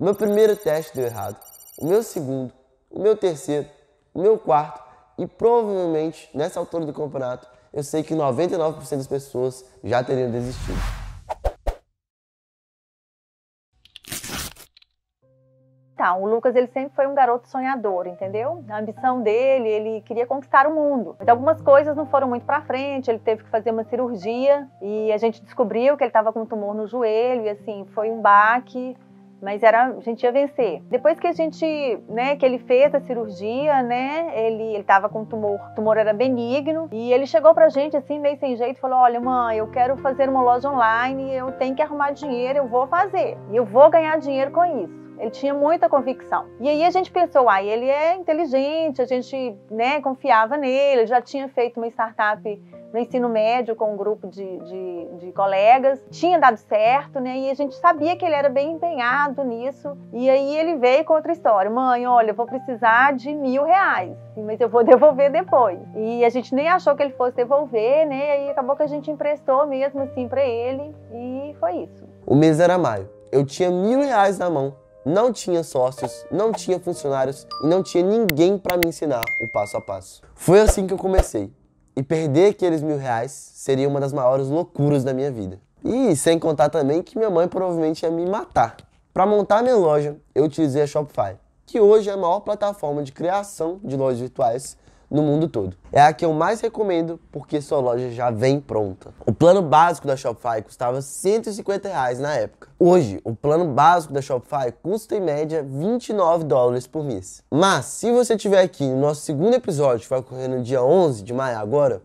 O meu primeiro teste deu errado, o meu segundo, o meu terceiro, o meu quarto e provavelmente nessa altura do campeonato eu sei que 99% das pessoas já teriam desistido. Tá, o Lucas ele sempre foi um garoto sonhador, entendeu? A ambição dele, ele queria conquistar o mundo. Mas então, algumas coisas não foram muito para frente, ele teve que fazer uma cirurgia e a gente descobriu que ele estava com um tumor no joelho e assim, foi um baque mas era a gente ia vencer. Depois que a gente, né, que ele fez a cirurgia, né, ele ele tava com tumor, o tumor era benigno e ele chegou pra gente assim meio sem jeito, falou: "Olha, mãe, eu quero fazer uma loja online, eu tenho que arrumar dinheiro, eu vou fazer. e Eu vou ganhar dinheiro com isso". Ele tinha muita convicção. E aí a gente pensou, ah, ele é inteligente, a gente né, confiava nele, já tinha feito uma startup no ensino médio com um grupo de, de, de, colegas, tinha dado certo, né? E a gente sabia que ele era bem empenhado nisso. E aí ele veio com outra história: mãe, olha, eu vou precisar de mil reais, mas eu vou devolver depois. E a gente nem achou que ele fosse devolver, né? E aí acabou que a gente emprestou mesmo assim para ele e foi isso. O mês era maio. Eu tinha mil reais na mão não tinha sócios, não tinha funcionários e não tinha ninguém para me ensinar o passo a passo. Foi assim que eu comecei. E perder aqueles mil reais seria uma das maiores loucuras da minha vida. E sem contar também que minha mãe provavelmente ia me matar. Para montar minha loja, eu utilizei a Shopify, que hoje é a maior plataforma de criação de lojas virtuais no mundo todo. É a que eu mais recomendo porque sua loja já vem pronta. O plano básico da Shopify custava 150 reais na época. Hoje, o plano básico da Shopify custa em média 29 dólares por mês. Mas se você estiver aqui no nosso segundo episódio, que vai ocorrer no dia 11 de maio agora,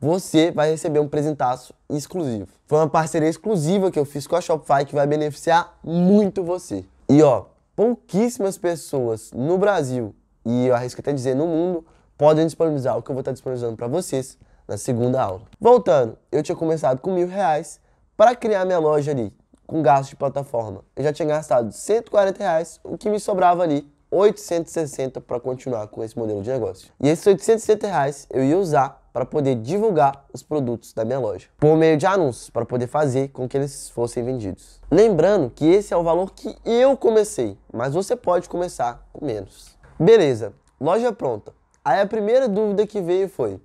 você vai receber um presentaço exclusivo. Foi uma parceria exclusiva que eu fiz com a Shopify que vai beneficiar muito você. E ó, pouquíssimas pessoas no Brasil e eu arrisco até dizer no mundo podem disponibilizar o que eu vou estar disponibilizando para vocês na segunda aula. Voltando, eu tinha começado com mil reais para criar minha loja ali, com gastos de plataforma. Eu já tinha gastado 140 reais, o que me sobrava ali 860 para continuar com esse modelo de negócio. E esses 860 reais eu ia usar para poder divulgar os produtos da minha loja, por meio de anúncios, para poder fazer com que eles fossem vendidos. Lembrando que esse é o valor que eu comecei, mas você pode começar com menos. Beleza, loja pronta. Aí a primeira dúvida que veio foi: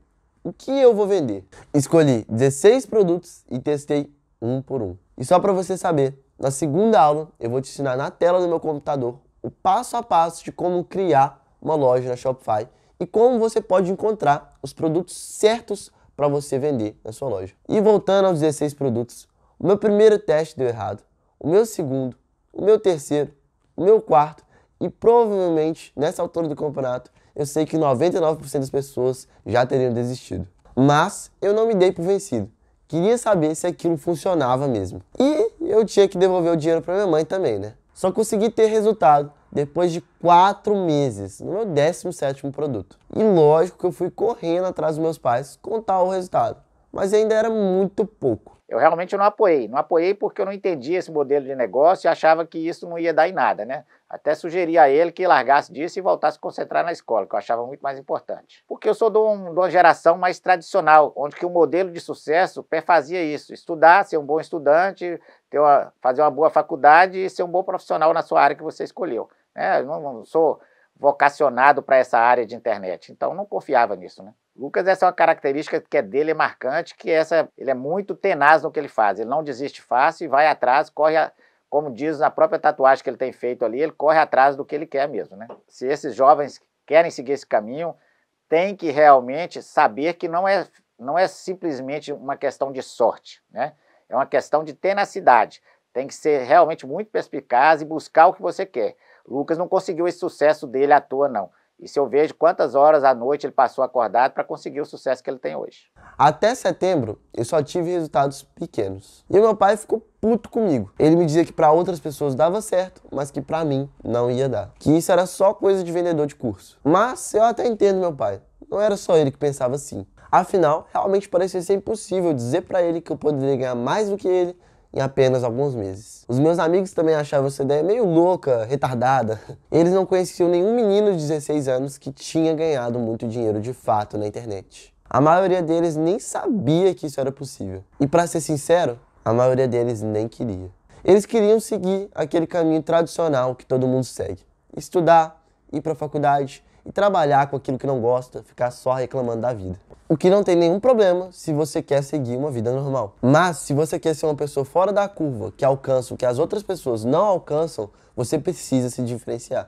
o que eu vou vender? Escolhi 16 produtos e testei um por um. E só para você saber, na segunda aula eu vou te ensinar na tela do meu computador o passo a passo de como criar uma loja na Shopify e como você pode encontrar os produtos certos para você vender na sua loja. E voltando aos 16 produtos, o meu primeiro teste deu errado, o meu segundo, o meu terceiro, o meu quarto e provavelmente nessa altura do campeonato eu sei que 99% das pessoas já teriam desistido. Mas eu não me dei por vencido. Queria saber se aquilo funcionava mesmo. E eu tinha que devolver o dinheiro para minha mãe também, né? Só consegui ter resultado depois de quatro meses, no meu 17 produto. E lógico que eu fui correndo atrás dos meus pais contar o resultado mas ainda era muito pouco. Eu realmente não apoiei. Não apoiei porque eu não entendia esse modelo de negócio e achava que isso não ia dar em nada, né? Até sugeri a ele que largasse disso e voltasse a se concentrar na escola, que eu achava muito mais importante. Porque eu sou de, um, de uma geração mais tradicional, onde que o modelo de sucesso fazia isso: estudar, ser um bom estudante, uma, fazer uma boa faculdade e ser um bom profissional na sua área que você escolheu. Né? Eu não, não sou vocacionado para essa área de internet, então não confiava nisso, né? Lucas, essa é uma característica que é dele é marcante, que essa ele é muito tenaz no que ele faz. Ele não desiste fácil e vai atrás, corre, a, como diz na própria tatuagem que ele tem feito ali, ele corre atrás do que ele quer mesmo, né? Se esses jovens querem seguir esse caminho, tem que realmente saber que não é não é simplesmente uma questão de sorte, né? É uma questão de tenacidade. Tem que ser realmente muito perspicaz e buscar o que você quer. Lucas não conseguiu esse sucesso dele à toa não. E se eu vejo quantas horas à noite ele passou acordado para conseguir o sucesso que ele tem hoje. Até setembro, eu só tive resultados pequenos. E meu pai ficou puto comigo. Ele me dizia que para outras pessoas dava certo, mas que para mim não ia dar. Que isso era só coisa de vendedor de curso. Mas eu até entendo meu pai. Não era só ele que pensava assim. Afinal, realmente parecia ser impossível dizer para ele que eu poderia ganhar mais do que ele em apenas alguns meses. Os meus amigos também achavam essa ideia meio louca, retardada. Eles não conheciam nenhum menino de 16 anos que tinha ganhado muito dinheiro de fato na internet. A maioria deles nem sabia que isso era possível. E para ser sincero, a maioria deles nem queria. Eles queriam seguir aquele caminho tradicional que todo mundo segue: estudar, ir para a faculdade e trabalhar com aquilo que não gosta, ficar só reclamando da vida. O que não tem nenhum problema se você quer seguir uma vida normal. Mas se você quer ser uma pessoa fora da curva, que alcança o que as outras pessoas não alcançam, você precisa se diferenciar.